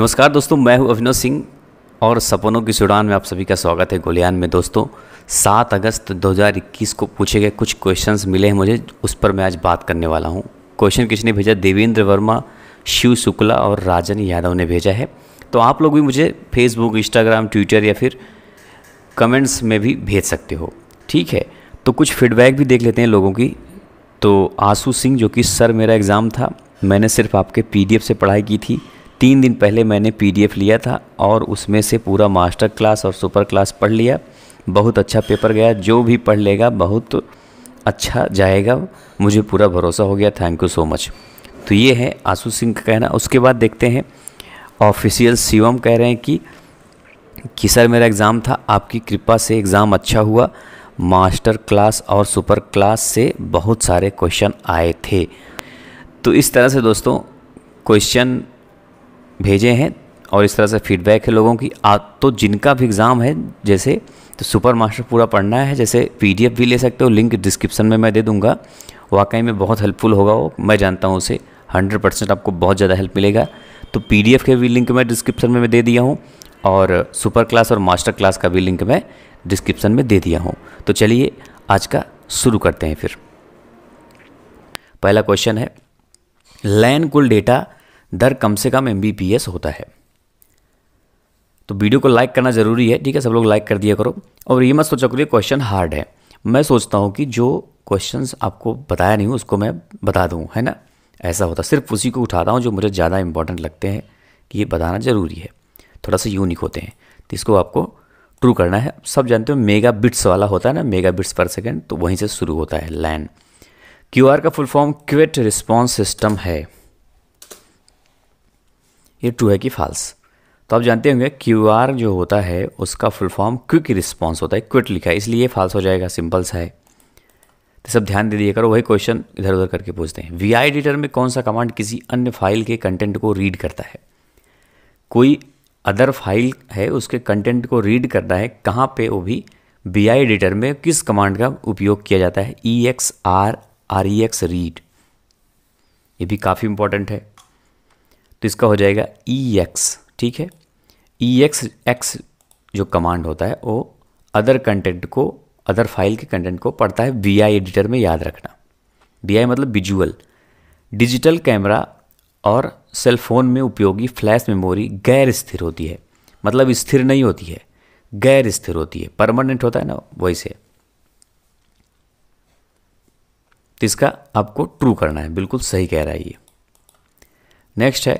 नमस्कार दोस्तों मैं हूं अभिनव सिंह और सपनों की सुडान में आप सभी का स्वागत है गोलियान में दोस्तों सात अगस्त 2021 को पूछे गए कुछ क्वेश्चंस मिले हैं मुझे उस पर मैं आज बात करने वाला हूं क्वेश्चन किसने भेजा देवेंद्र वर्मा शिव शुक्ला और राजन यादव ने भेजा है तो आप लोग भी मुझे फेसबुक इंस्टाग्राम ट्विटर या फिर कमेंट्स में भी भेज सकते हो ठीक है तो कुछ फीडबैक भी देख लेते हैं लोगों की तो आंसू सिंह जो कि सर मेरा एग्ज़ाम था मैंने सिर्फ आपके पीडीएफ से पढ़ाई की थी तीन दिन पहले मैंने पीडीएफ लिया था और उसमें से पूरा मास्टर क्लास और सुपर क्लास पढ़ लिया बहुत अच्छा पेपर गया जो भी पढ़ लेगा बहुत अच्छा जाएगा मुझे पूरा भरोसा हो गया थैंक यू सो मच तो ये है आशू सिंह का कहना उसके बाद देखते हैं ऑफिशियल शिवम कह रहे हैं कि कि सर मेरा एग्ज़ाम था आपकी कृपा से एग्ज़ाम अच्छा हुआ मास्टर क्लास और सुपर क्लास से बहुत सारे क्वेश्चन आए थे तो इस तरह से दोस्तों क्वेश्चन भेजे हैं और इस तरह से फीडबैक है लोगों की आ, तो जिनका भी एग्ज़ाम है जैसे तो सुपर मास्टर पूरा पढ़ना है जैसे पी भी ले सकते हो लिंक डिस्क्रिप्शन में मैं दे दूँगा वाकई में बहुत हेल्पफुल होगा वो मैं जानता हूँ उसे हंड्रेड परसेंट आपको बहुत ज़्यादा हेल्प मिलेगा तो पी के भी लिंक मैं डिस्क्रिप्शन में दे दिया हूँ और सुपर क्लास और मास्टर क्लास का भी लिंक मैं डिस्क्रिप्शन में दे दिया हूँ तो चलिए आज का शुरू करते हैं फिर पहला क्वेश्चन है लैन कुल डेटा दर कम से कम एम होता है तो वीडियो को लाइक करना ज़रूरी है ठीक है सब लोग लाइक कर दिया करो और ये मत सोचा कि क्वेश्चन हार्ड है मैं सोचता हूँ कि जो क्वेश्चन आपको बताया नहीं हूँ उसको मैं बता दूँ है ना ऐसा होता सिर्फ उसी को उठाता हूँ जो मुझे ज़्यादा इंपॉर्टेंट लगते हैं कि ये बताना ज़रूरी है थोड़ा सा यूनिक होते हैं तो इसको आपको ट्रू करना है सब जानते हो मेगा बिट्स वाला होता है ना मेगा बिट्स पर सेकेंड तो वहीं से शुरू होता है लैन क्यू का full form quit response system है ये ट्रू है कि फाल्स तो आप जानते होंगे क्यू आर जो होता है उसका फुल फॉर्म क्विक रिस्पॉन्स होता है क्विट लिखा है इसलिए फाल्स हो जाएगा सिंपल सा है तो सब ध्यान दे दिया करो वही क्वेश्चन इधर उधर करके पूछते हैं वी आई एडिटर में कौन सा कमांड किसी अन्य फाइल के कंटेंट को रीड करता है कोई अदर फाइल है उसके कंटेंट को रीड करना है कहाँ पे वो भी बी आई एडिटर में किस कमांड का उपयोग किया जाता है E X R R E X read ये भी काफ़ी इंपॉर्टेंट है तो इसका हो जाएगा ई e एक्स ठीक है ई एक्स एक्स जो कमांड होता है वो अदर कंटेंट को अदर फाइल के कंटेंट को पढ़ता है वी आई एडिटर में याद रखना वी आई मतलब विजुअल डिजिटल कैमरा और सेलफोन में उपयोगी फ्लैश मेमोरी गैर स्थिर होती है मतलब स्थिर नहीं होती है गैर स्थिर होती है परमानेंट होता है ना वैसे तो इसका आपको ट्रू करना है बिल्कुल सही कह रहा है ये नेक्स्ट है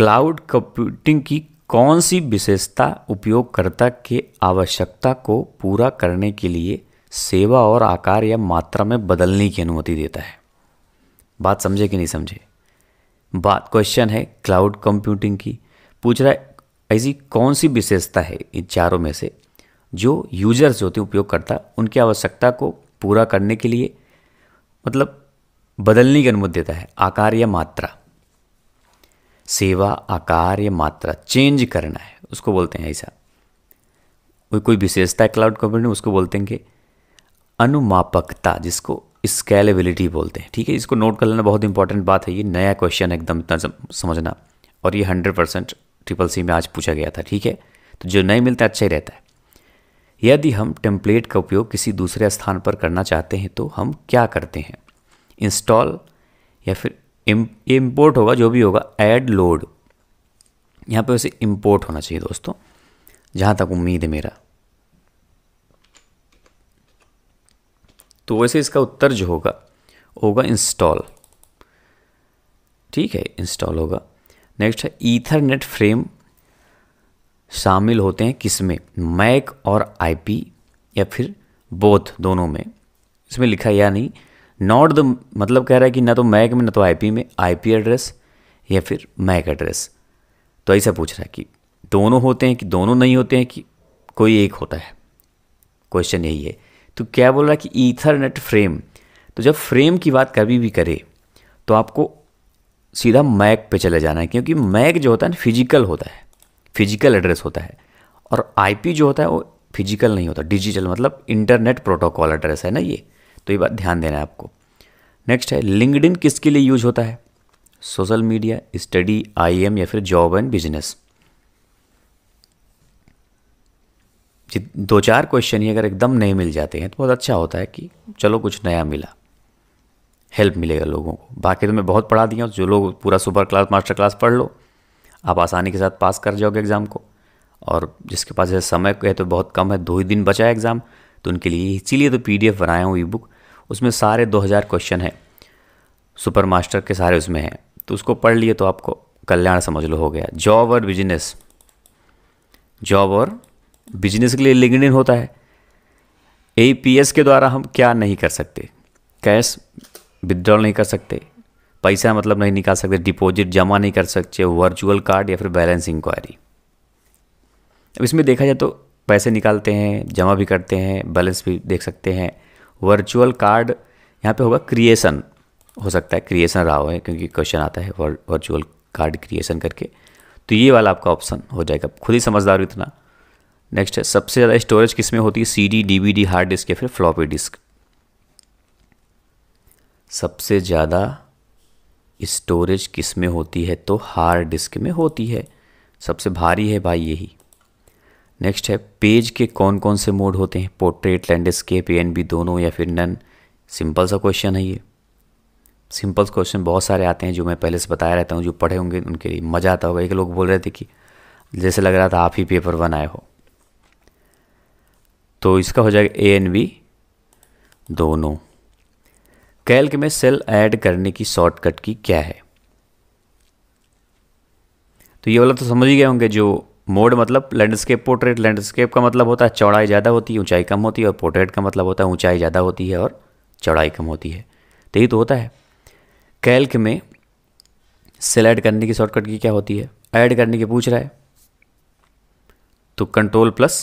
क्लाउड कंप्यूटिंग की कौन सी विशेषता उपयोगकर्ता के आवश्यकता को पूरा करने के लिए सेवा और आकार या मात्रा में बदलने की अनुमति देता है बात समझे कि नहीं समझे बात क्वेश्चन है क्लाउड कंप्यूटिंग की पूछ रहा है ऐसी कौन सी विशेषता है इन चारों में से जो यूजर्स होते हैं उपयोगकर्ता उनकी आवश्यकता को पूरा करने के लिए मतलब बदलने की अनुमति देता है आकार या मात्रा सेवा आकार या मात्रा चेंज करना है उसको बोलते हैं ऐसा कोई कोई विशेषता है क्लाउड कंप्यूटर में उसको बोलते हैं कि अनुमापकता जिसको स्केलेबिलिटी बोलते हैं ठीक है इसको नोट कर लेना बहुत इंपॉर्टेंट बात है ये नया क्वेश्चन एकदम इतना समझना और ये हंड्रेड परसेंट ट्रिपल सी में आज पूछा गया था ठीक है तो जो मिलते हैं अच्छा ही रहता है यदि हम टेम्पलेट का उपयोग किसी दूसरे स्थान पर करना चाहते हैं तो हम क्या करते हैं इंस्टॉल या फिर ये इम्पोर्ट होगा जो भी होगा ऐड लोड यहाँ पे वैसे इम्पोर्ट होना चाहिए दोस्तों जहाँ तक उम्मीद है मेरा तो वैसे इसका उत्तर जो होगा होगा इंस्टॉल ठीक है इंस्टॉल होगा नेक्स्ट है ईथरनेट फ्रेम शामिल होते हैं किसमें मैक और आईपी या फिर बोथ दोनों में इसमें लिखा या नहीं नॉट द मतलब कह रहा है कि ना तो मैक में ना तो आईपी में आईपी एड्रेस या फिर मैक एड्रेस तो ऐसा पूछ रहा है कि दोनों होते हैं कि दोनों नहीं होते हैं कि कोई एक होता है क्वेश्चन यही है तो क्या बोल रहा है कि ईथरनेट फ्रेम तो जब फ्रेम की बात कभी भी करे तो आपको सीधा मैक पे चले जाना है क्योंकि मैक जो होता है ना फिजिकल होता है फिजिकल एड्रेस होता है और आईपी जो होता है वो फिजिकल नहीं होता डिजिटल मतलब इंटरनेट प्रोटोकॉल एड्रेस है ना ये तो ये बात ध्यान देना है आपको नेक्स्ट है लिंकड किसके लिए यूज होता है सोशल मीडिया स्टडी आई या फिर जॉब एंड बिजनेस दो चार क्वेश्चन ही अगर एकदम नए मिल जाते हैं तो बहुत अच्छा होता है कि चलो कुछ नया मिला हेल्प मिलेगा लोगों को बाकी तो मैं बहुत पढ़ा दिया जो लोग पूरा सुपर क्लास मास्टर क्लास पढ़ लो आप आसानी के साथ पास कर जाओगे एग्ज़ाम को और जिसके पास समय है तो बहुत कम है दो ही दिन बचा है एग्ज़ाम तो उनके लिए इसीलिए तो पी बनाया हूँ ई बुक उसमें सारे 2000 क्वेश्चन हैं सुपर मास्टर के सारे उसमें हैं तो उसको पढ़ लिए तो आपको कल्याण समझ लो हो गया जॉब और बिजनेस जॉब और बिजनेस के लिए लिंकड होता है ए के द्वारा हम क्या नहीं कर सकते कैश विदड्रॉल नहीं कर सकते पैसा मतलब नहीं निकाल सकते डिपॉजिट जमा नहीं कर सकते वर्चुअल कार्ड या फिर बैलेंस इंक्वायरी अब इसमें देखा जाए तो पैसे निकालते हैं जमा भी करते हैं बैलेंस भी देख सकते हैं वर्चुअल कार्ड यहाँ पे होगा क्रिएशन हो सकता है क्रिएशन रहा हो क्योंकि क्वेश्चन आता है वर्चुअल कार्ड क्रिएशन करके तो ये वाला आपका ऑप्शन हो जाएगा खुद ही समझदार इतना नेक्स्ट है सबसे ज़्यादा स्टोरेज किस में होती है C D D V D hard disk या फिर फ्लॉपी डिस्क सबसे ज़्यादा स्टोरेज किस में होती है तो हार्ड डिस्क में होती है सबसे भारी है भाई यही नेक्स्ट है पेज के कौन कौन से मोड होते हैं portrait landscape A N B दोनों या फिर नन सिंपल सा क्वेश्चन है ये सिंपल क्वेश्चन बहुत सारे आते हैं जो मैं पहले से बताया रहता हूँ जो पढ़े होंगे उनके लिए मज़ा आता होगा एक लोग बोल रहे थे कि जैसे लग रहा था आप ही पेपर वन आए हो तो इसका हो जाएगा ए एन बी दोनों कैल्क में सेल ऐड करने की शॉर्टकट की क्या है तो ये वाला तो समझ ही गए होंगे जो मोड मतलब लैंडस्केप पोर्ट्रेट लैंडस्केप का मतलब होता है चौड़ाई ज़्यादा होती है ऊंचाई कम होती है और पोर्ट्रेट का मतलब होता है ऊंचाई ज़्यादा होती है और चौड़ाई कम होती है तो यही तो होता है कैल्क में सेल ऐड करने की शॉर्टकट की क्या होती है ऐड करने की पूछ रहा है तो कंट्रोल प्लस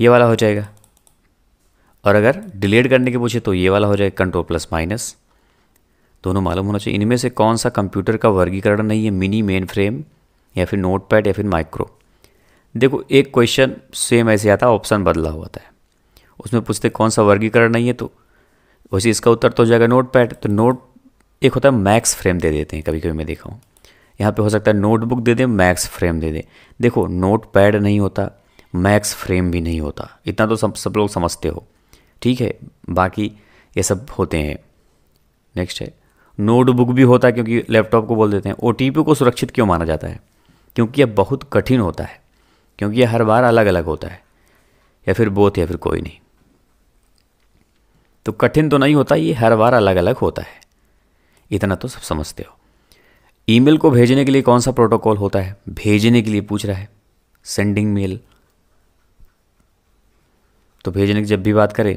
ये वाला हो जाएगा और अगर डिलीट करने की पूछे तो ये वाला हो जाएगा कंट्रोल प्लस माइनस दोनों मालूम होना चाहिए इनमें से कौन सा कंप्यूटर का वर्गीकरण नहीं है मिनी मेन फ्रेम या फिर नोट पैड या फिर माइक्रो देखो एक क्वेश्चन सेम ऐसे आता है ऑप्शन बदला हुआ था उसमें पूछते कौन सा वर्गीकरण नहीं है तो वैसे इसका उत्तर तो हो जाएगा नोट पैड तो नोट एक होता है मैक्स फ्रेम दे देते हैं कभी कभी मैं देखा हूँ यहाँ पे हो सकता है नोटबुक दे दें मैक्स फ्रेम दे दें देखो नोट पैड नहीं होता मैक्स फ्रेम भी नहीं होता इतना तो सब सब लोग समझते हो ठीक है बाकी ये सब होते हैं नेक्स्ट है नोटबुक भी होता है क्योंकि लैपटॉप को बोल देते हैं ओ को सुरक्षित क्यों माना जाता है क्योंकि यह बहुत कठिन होता है क्योंकि यह हर बार अलग अलग होता है या फिर बोथ या फिर कोई नहीं तो कठिन तो नहीं होता ये हर बार अलग अलग होता है इतना तो सब समझते हो ईमेल को भेजने के लिए कौन सा प्रोटोकॉल होता है भेजने के लिए पूछ रहा है सेंडिंग मेल तो भेजने की जब भी बात करें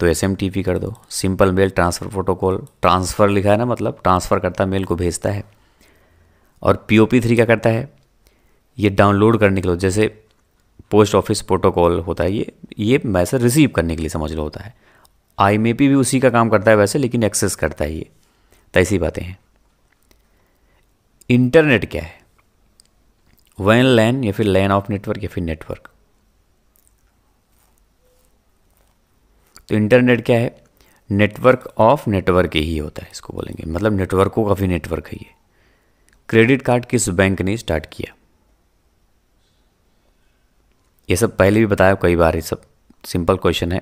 तो एस कर दो simple mail transfer protocol transfer लिखा है ना मतलब ट्रांसफ़र करता मेल को भेजता है और पी ओ पी थ्री क्या करता है ये डाउनलोड करने के लिए जैसे पोस्ट ऑफिस प्रोटोकॉल होता है ये ये मैसेज रिसीव करने के लिए समझ लो होता है आई मे पी भी उसी का काम करता है वैसे लेकिन एक्सेस करता है ये तो ऐसी बातें हैं इंटरनेट क्या है वैन लैन या फिर लैन ऑफ नेटवर्क या फिर नेटवर्क तो इंटरनेट क्या है नेटवर्क ऑफ नेटवर्क ही होता है इसको बोलेंगे मतलब नेटवर्कों का भी नेटवर्क है ये क्रेडिट कार्ड किस बैंक ने स्टार्ट किया ये सब पहले भी बताया कई बार ये सब सिंपल क्वेश्चन है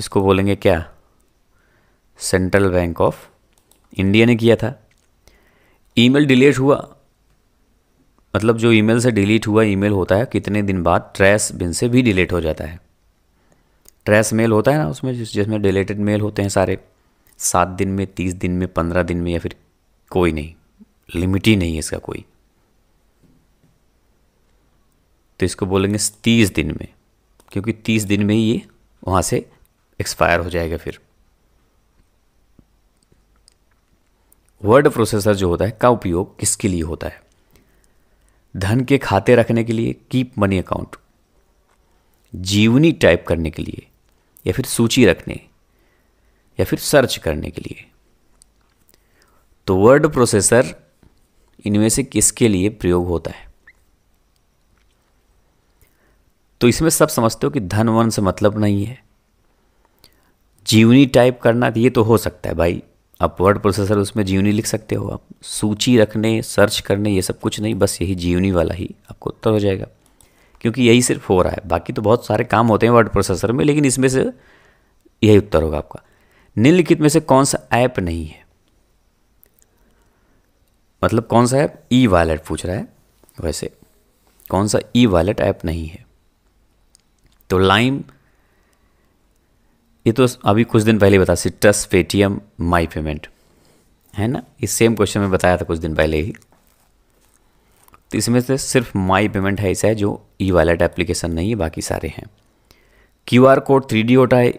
इसको बोलेंगे क्या सेंट्रल बैंक ऑफ इंडिया ने किया था ईमेल डिलीट हुआ मतलब जो ईमेल से डिलीट हुआ ईमेल होता है कितने दिन बाद ट्रैस बिन से भी डिलीट हो जाता है ट्रैस मेल होता है ना उसमें जिस जिसमें डिलेटेड मेल होते हैं सारे सात दिन में तीस दिन में पंद्रह दिन में या फिर कोई नहीं लिमिट ही नहीं है इसका कोई तो इसको बोलेंगे तीस दिन में क्योंकि तीस दिन में ही ये वहाँ से एक्सपायर हो जाएगा फिर वर्ड प्रोसेसर जो होता है का उपयोग किसके लिए होता है धन के खाते रखने के लिए कीप मनी अकाउंट जीवनी टाइप करने के लिए या फिर सूची रखने या फिर सर्च करने के लिए तो वर्ड प्रोसेसर इनमें से किसके लिए प्रयोग होता है तो इसमें सब समझते हो कि धन वन से मतलब नहीं है जीवनी टाइप करना तो ये तो हो सकता है भाई आप वर्ड प्रोसेसर उसमें जीवनी लिख सकते हो आप सूची रखने सर्च करने ये सब कुछ नहीं बस यही जीवनी वाला ही आपको उत्तर हो जाएगा क्योंकि यही सिर्फ हो रहा है बाकी तो बहुत सारे काम होते हैं वर्ड प्रोसेसर में लेकिन इसमें से यही उत्तर होगा आपका निम्नलिखित में से कौन सा ऐप नहीं है मतलब कौन सा ऐप ई वॉलेट पूछ रहा है वैसे कौन सा ई वॉलेट ऐप नहीं है तो लाइम ये तो अभी कुछ दिन पहले बता सिट्रस पेटीएम माई पेमेंट है ना इस सेम क्वेश्चन में बताया था कुछ दिन पहले ही तो इसमें से सिर्फ माई पेमेंट है ऐसा है जो ई वॉलेट एप्लीकेशन नहीं है बाकी सारे हैं Q R code three D होता है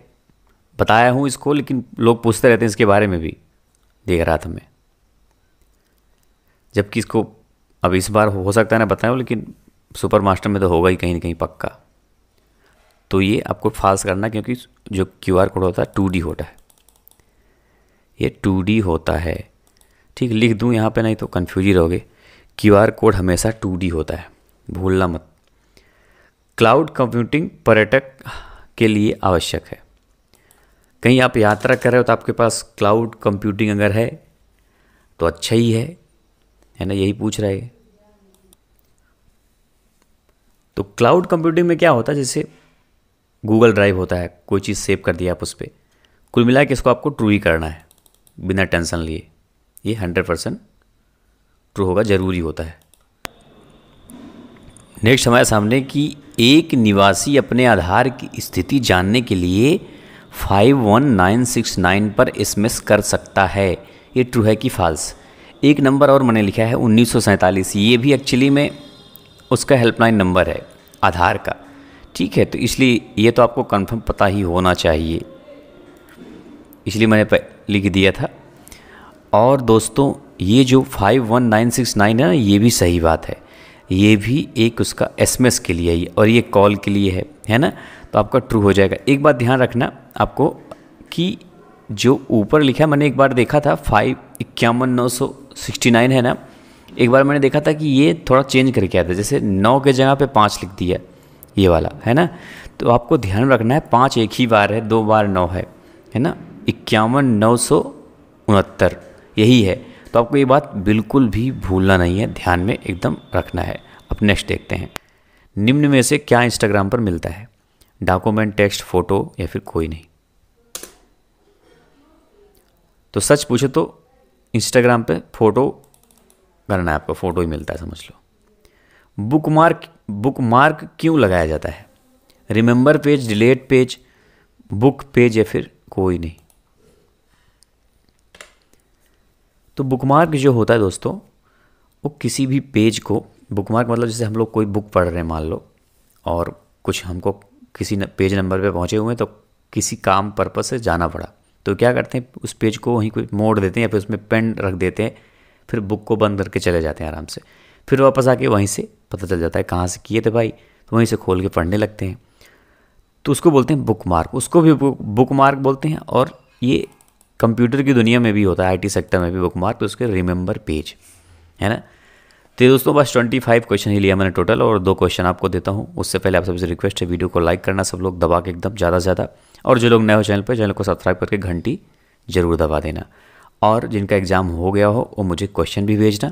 बताया हूँ इसको लेकिन लोग पूछते रहते हैं इसके बारे में भी देख रहा था मैं जबकि इसको अब इस बार हो सकता है ना बताया लेकिन सुपर मास्टर में तो होगा ही कहीं ना कहीं पक्का तो ये आपको फास्ट करना क्योंकि जो क्यू आर कोड होता है टू डी होता है ये टू डी होता है ठीक लिख दूँ यहाँ पर नहीं तो कन्फ्यूज ही रहोगे क्यू आर कोड हमेशा टू डी होता है भूलना मत क्लाउड कंप्यूटिंग पर्यटक के लिए आवश्यक है कहीं आप यात्रा कर रहे हो तो आपके पास क्लाउड कंप्यूटिंग अगर है तो अच्छा ही है है ना यही पूछ रहा है तो क्लाउड कंप्यूटिंग में क्या होता है जैसे गूगल ड्राइव होता है कोई चीज़ सेव कर दिया आप उस पर कुल मिला के इसको आपको ट्रू ही करना है बिना टेंशन लिए ये हंड्रेड परसेंट ट्रू होगा ज़रूरी होता है नेक्स्ट हमारे सामने कि एक निवासी अपने आधार की स्थिति जानने के लिए 51969 पर एसएमएस कर सकता है ये ट्रू है कि फाल्स एक नंबर और मैंने लिखा है उन्नीस ये भी एक्चुअली में उसका हेल्पलाइन नंबर है आधार का ठीक है तो इसलिए ये तो आपको कंफर्म पता ही होना चाहिए इसलिए मैंने लिख दिया था और दोस्तों ये जो 51969 है ना ये भी सही बात है ये भी एक उसका एसएमएस के लिए है और ये कॉल के लिए है है ना तो आपका ट्रू हो जाएगा एक बात ध्यान रखना आपको कि जो ऊपर लिखा है मैंने एक बार देखा था फाइव इक्यावन नौ सौ सिक्सटी नाइन है ना एक बार मैंने देखा था कि ये थोड़ा चेंज करके आया था जैसे नौ के जगह पे पाँच लिख दिया ये वाला है ना तो आपको ध्यान रखना है पाँच एक ही बार है दो बार नौ है है ना इक्यावन नौ सौ उनहत्तर यही है तो आपको ये बात बिल्कुल भी भूलना नहीं है ध्यान में एकदम रखना है अब नेक्स्ट देखते हैं निम्न में से क्या इंस्टाग्राम पर मिलता है डॉक्यूमेंट टेक्स्ट फोटो या फिर कोई नहीं तो सच पूछो तो इंस्टाग्राम पे फ़ोटो करना है आपको फ़ोटो ही मिलता है समझ लो बुक मार्क बुक मार्क क्यों लगाया जाता है remember page delete page book page या फिर कोई नहीं तो बुकमार्क जो होता है दोस्तों वो किसी भी पेज को बुकमार्क मतलब जैसे हम लोग कोई बुक पढ़ रहे हैं मान लो और कुछ हमको किसी न, पेज नंबर पे पहुँचे हुए हैं तो किसी काम पर्पज से जाना पड़ा तो क्या करते हैं उस पेज को वहीं कोई मोड़ देते हैं या फिर उसमें पेन रख देते हैं फिर बुक को बंद करके चले जाते हैं आराम से फिर वापस आके वहीं से पता चल जाता है कहाँ से किए थे भाई तो वहीं से खोल के पढ़ने लगते हैं तो उसको बोलते हैं बुक मार्क उसको भी बुक मार्क बोलते हैं और ये कंप्यूटर की दुनिया में भी होता है आईटी सेक्टर में भी बुक मार्क तो उसके रिमेंबर पेज है ना तो दोस्तों बस 25 क्वेश्चन ही लिया मैंने टोटल और दो क्वेश्चन आपको देता हूँ उससे पहले आप सबसे रिक्वेस्ट है वीडियो को लाइक करना सब लोग दबा के एकदम ज़्यादा से ज़्यादा और जो लोग नए हो चैनल पर चैनल को सब्सक्राइब करके घंटी ज़रूर दबा देना और जिनका एग्ज़ाम हो गया हो वो मुझे क्वेश्चन भी भेजना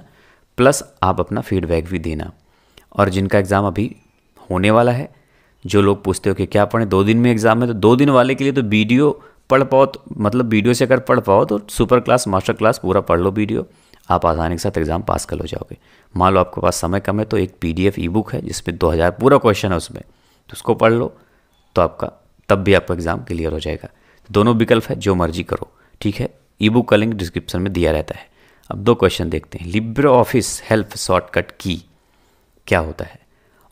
प्लस आप अपना फीडबैक भी देना और जिनका एग्ज़ाम अभी होने वाला है जो लोग पूछते हो कि क्या पढ़ें दो दिन में एग्ज़ाम है तो दो दिन वाले के लिए तो वीडियो पढ़ पाओ तो मतलब वीडियो से अगर पढ़ पाओ तो सुपर क्लास मास्टर क्लास पूरा पढ़ लो वीडियो आप आसानी के साथ एग्ज़ाम पास कर लो जाओगे मान लो आपके पास समय कम है तो एक पी डी ई बुक है जिसमें दो हज़ार पूरा क्वेश्चन है उसमें तो उसको पढ़ लो तो आपका तब भी आपका एग्ज़ाम क्लियर हो जाएगा दोनों विकल्प है जो मर्जी करो ठीक है ई बुक का लिंक डिस्क्रिप्शन में दिया रहता है अब दो क्वेश्चन देखते हैं लिब्रे ऑफिस हेल्प शॉर्टकट की क्या होता है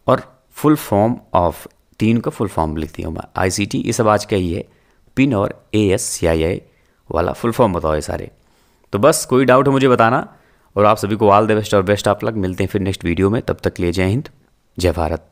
और फुल फॉर्म ऑफ तीन का फुल फॉर्म लिखती हूँ मैं आई सी टी ये सब आज का ही है पिन और ए एस सी आई आई वाला फुल फॉर्म बताओ ये सारे तो बस कोई डाउट हो मुझे बताना और आप सभी को ऑल द बेस्ट और बेस्ट आप लग मिलते हैं फिर नेक्स्ट वीडियो में तब तक लिए जय हिंद जय भारत